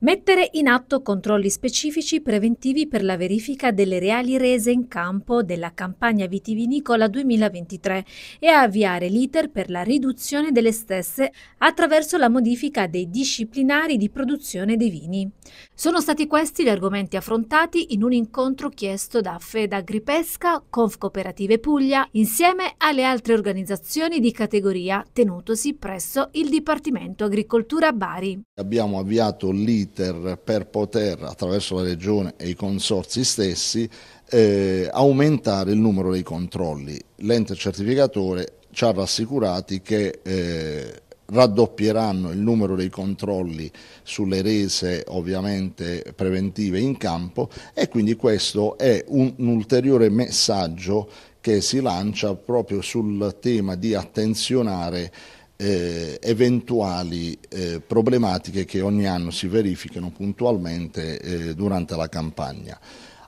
Mettere in atto controlli specifici preventivi per la verifica delle reali rese in campo della campagna vitivinicola 2023 e avviare l'iter per la riduzione delle stesse attraverso la modifica dei disciplinari di produzione dei vini. Sono stati questi gli argomenti affrontati in un incontro chiesto da Conf Cooperative Puglia, insieme alle altre organizzazioni di categoria tenutosi presso il Dipartimento Agricoltura Bari. Abbiamo avviato l'iter l'iter per poter, attraverso la Regione e i consorzi stessi, eh, aumentare il numero dei controlli. L'ente certificatore ci ha rassicurati che eh, raddoppieranno il numero dei controlli sulle rese ovviamente preventive in campo e quindi questo è un, un ulteriore messaggio che si lancia proprio sul tema di attenzionare eh, eventuali eh, problematiche che ogni anno si verificano puntualmente eh, durante la campagna.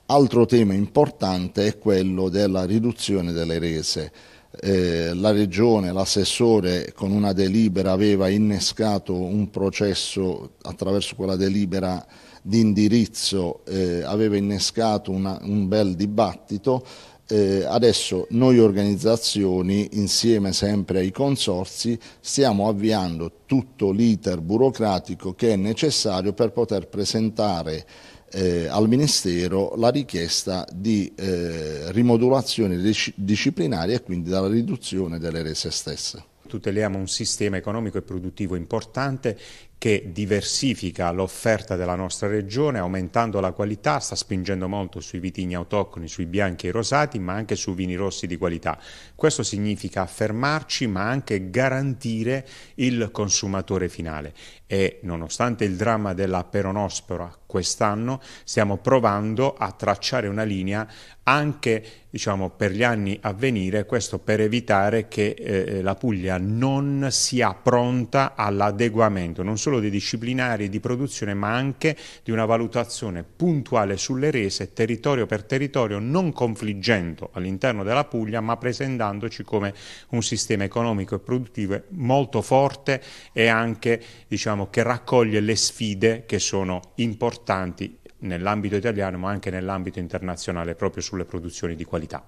Altro tema importante è quello della riduzione delle rese. Eh, la Regione, l'assessore con una delibera aveva innescato un processo attraverso quella delibera di indirizzo, eh, aveva innescato una, un bel dibattito eh, adesso noi organizzazioni insieme sempre ai consorzi stiamo avviando tutto l'iter burocratico che è necessario per poter presentare eh, al Ministero la richiesta di eh, rimodulazione disciplinaria e quindi dalla riduzione delle rese stesse tuteliamo un sistema economico e produttivo importante che diversifica l'offerta della nostra regione aumentando la qualità, sta spingendo molto sui vitigni autoctoni, sui bianchi e rosati, ma anche su vini rossi di qualità. Questo significa affermarci, ma anche garantire il consumatore finale. E nonostante il dramma della peronospora quest'anno, stiamo provando a tracciare una linea anche diciamo, per gli anni a venire, questo per evitare che eh, la Puglia non sia pronta all'adeguamento, non solo solo dei disciplinari di produzione ma anche di una valutazione puntuale sulle rese territorio per territorio non confliggendo all'interno della Puglia ma presentandoci come un sistema economico e produttivo molto forte e anche diciamo, che raccoglie le sfide che sono importanti nell'ambito italiano ma anche nell'ambito internazionale proprio sulle produzioni di qualità.